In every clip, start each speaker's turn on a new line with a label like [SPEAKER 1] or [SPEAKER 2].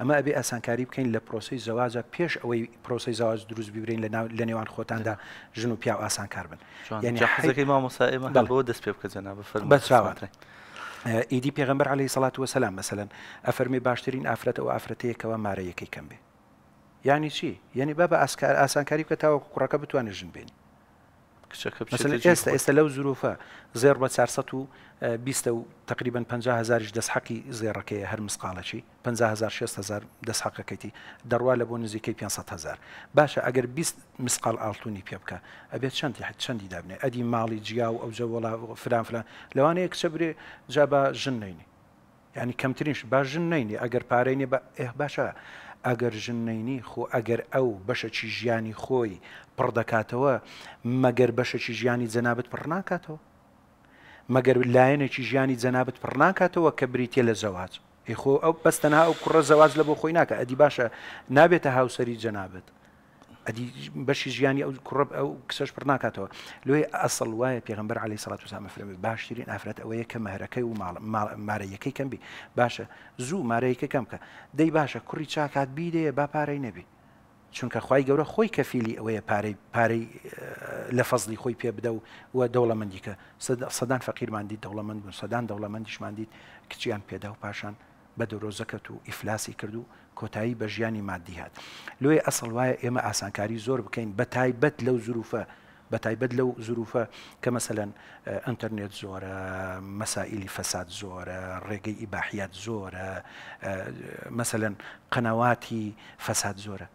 [SPEAKER 1] ئەمە ئەبێ ئاسانکاری بکەین لە پرۆسی زەواجە پێش ئەوەی پرۆسی زەواج دروست ببرین لە ناو لە نێوان خۆتاندا ژن و پیا و ئاسانکار بن یعنیەکەی مامۆسائمە بۆ دەست پێ بکەزێنا بەفەر بەراواترێ. ئیدی پێغمبەر عليهەی سەڵات وەسەسلام مەسەن ئەفەرمی باشترین ئافرەت و ئافرەتەیەکەوە مارە یەکەی کەم بێ. ینی چی؟ یعنی بە بە ئاسکار ئاسانکاری کە تاوە کوڕەکە بتوانێت ژن بێنی. ئێستا ئێستا لەو زروفە زێر بە 420 و تقریبا 500هزارش دەستحقی زێڕەکەی هەر مسقالەکی 500 دەستحقەکەیتی دەڕوا لە بۆ نزیکەی 500هزار باشە ئەگەر 20 مسقال ئالتونی پێ بکە ئەبێت چەندی حت چەندی دابنێ ئەدی ماڵی جیا و ئەو جەوەڵا فرانفلان لەوانەیە کچە برێ جا بە ژن نینی ینی کەمترینش باشژن نینی ئەگەر پارەینێ بە ئێ باشە ئەگەر ژنینی خۆ ئەگەر ئەو بەشەکی ژیانی خۆی پڕ دەکاتەوە مەگەر بەشەکی ژیانی جەنابەت پڕ ناکاتەوە مەگەر لایەنێکی ژیانی جەنابەت پڕ ناکاتەوە کە بریتێ لە زەواز ئیخۆ ئەو بەستەنها ئەو کوڕە زەواز لە بۆ خۆی ناکە ئەدی باشە نابێتە هاوسری جەنابەت ئەدی بەشی ژیانی ئەو کوڕب ئەو کسەش پڕ ناکاتەوە لێ ئەسڵ وایە پێغمبەر علی سڵات وسامەفرم باشترین ئافرەت ئەوەیە کە مەهرەکەی و مارەیەکەی کەم بی باشە زوو مارەیەکە کەم کە دەی باشە کوڕی چاکات بیدەیە با پارەی نەبی چونکە خی گەورە خۆی کەفیلی ئەوەیە پارەی پارەی لە فەزلی خۆی پێ بدە و وە دەوڵەمەندی کە سەدان فەقیرماندی دەوڵەمەند بوون سەدان دەوڵەمەندیشماندیت کچیان پێدا و پاشان بە دۆرۆزەکەت و ئیفلاسی کرد و کۆتایی بە ژیانی مادی هات لێ ئەسڵ وایە ئێمە ئاسانکاری زۆر بکەین بە تایبەت لەو زروفە بە تایبەت لەو زروفە کە مەسەەن ئەتەرنێت زۆرە مەسائللی فەساد زۆرە ڕێگەی ئیباحیات زۆرە مەسەەن قەنەواتی فەساد زۆرە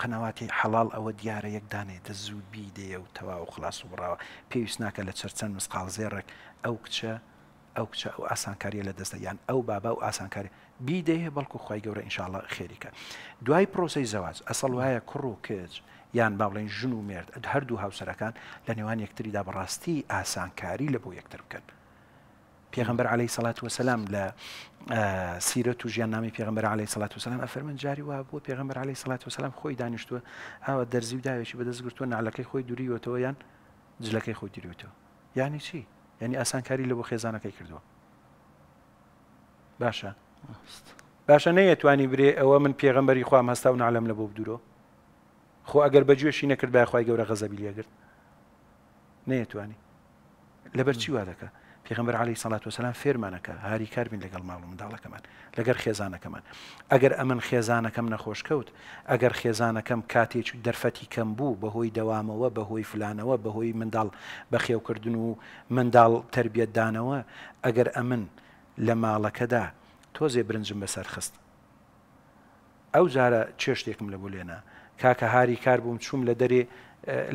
[SPEAKER 1] قەنەواتی حەڵال ئەوە دیارە یەکدانێ دە زوو بیدێ و تەوا و خلاص و بڕاوە پێویست ناکە لە چەرچەند مسقال زێڕێک ئەو کچە ئەو کچە ئەو ئاسانکاریە لە دەستە یان ئەو بابا و ئاسانکاری بیدەیە بەڵکو خی گەورە ئینشاءله خێریکە دوای پرۆسی زەواز ئەسڵ وایە کوڕ و کچ یان باڵێن ژن و مرد هەردوو هاوسەرەکان لە نێوان یەکتریدا بەڕاستی ئاسانکاری لە بۆ یەکتر بکەن. پێغمبەر عليهەی سەلات وسلام لە سیرەت و ژیان نامی پێغمبەر عليهەی سەلات وسلام ئەفەرمن جاری وا بۆ پێغمبەر عليهەی سەلات وسلام خۆی دانیشتووە ئاوە دەرزی و داوێکی بەدەستگرتووە نالەکەی خۆی دوریوەتەوە یان جلەکەی خۆی دیریوتەوە یانی چی؟ ینی ئاسانکاری لە بۆ خێزانەکەی کردووە باشە باشە نەیەتوانی برێ ئەوە من پێغمبەری خوام هەستا و نعلم لە بۆ بدورۆ خۆ ئەگەر بەجێشی نەکرد باخوای گەورە غەزەبی لێگرت نەیەتوانی لەبەر چی وا دەکە پێغمبەر علی سەڵات وسلام فێرمانەکە هاری کاربین لەگەڵ ماڵ و منداڵەکەمان لەگەر خێزانەکەمان ئەگەر ئەمن خێزانەکەم نەخۆشکەوت ئەگەر خێزانەکەم کاتێک دەرفەتی کەم بوو بەهۆی دەوامەوە بەهۆی فلانەوە بەهۆی منداڵ بەخێوکردن و منداڵ تربیەتدانەوە ئەگەر ئەمن لە ماڵەکەدا تۆزێ برنجم بەسەر خستن ئەو جارە چێشتێکم لە بۆ لێنە کاکە هاری کار بووم چوم لە دەرێ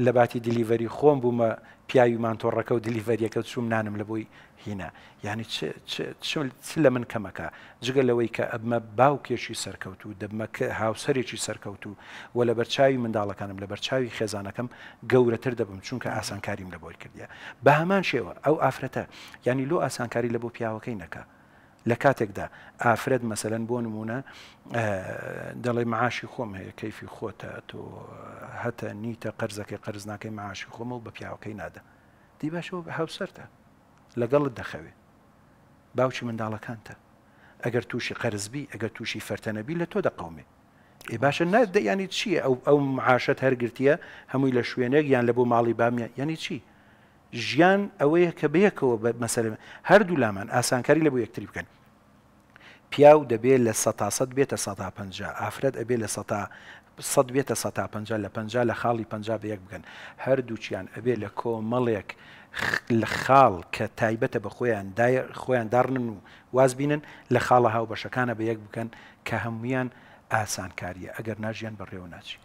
[SPEAKER 1] لە باتی دلیڤری خۆم بوومە پیاوی مانتۆڕەکە و دلیڤریەکە چوم نانم لە بۆی هینە یعنی چ لە من کەمەکە جگە لەوەی کە ئەمە باوکێکی سەرکەوت و دەبمەکە هاوسەرێکی سەرکەوت و و لە بەرچاوی منداڵەکانم لە بەرچاوی خێزانەکەم گەورەتر دەبم چونکە ئاسانکاریم لە بۆی کردە بە هەمان شێوە ئەو ئافرەتە ینی لۆ ئاسانکاری لە بۆ پیاوەکەی نەکە لە کاتێکدا ئافرەت مەسەەن بۆ نمونە دەڵێ معاشی خۆم هەیە کەفی خۆتە تۆ هەتە نیتە قەرزەکەی قرز ناکەی معاشی خۆمە و بە پیاوەکەی نادە دی باشەوە هاوسەرتە لەگەڵت دەخەوێ باوکی منداڵەکانتە ئەگەر تووشی قەرزبی ئەگەر تووشی فەرتەنەبی لە تۆ دەقومێ ئێ باشە نادە ینی چییە ئەو ئەو معاشەت هەرگرتیە هەمووی لە شوێنێک یان لە بۆ ماڵی بامیە ینی چی؟ ژیان ئەوەیە کە بەیەکەوە بە مەسەر هەردوو لامان ئاسانکاری لە بۆ یەکتری بکەن پیاو دەبێت لە سەتاسەد بێتە سەدا پ ئافرەت ئەبێ لە سەد بێتە سەتا پ لە پ لە خاڵی پ بەیەک بگەن هەردووچیان ئەبێ لە کۆمەڵێک لە خاڵ کە تایبەتە بە خۆیان خۆیان دارنن و وازبینن لە خاڵە هاو بەشەکانە بە یەک بکەن کە هەمویان ئاسانکاریە ئەگەر ناژیان بەڕێوە ناچی.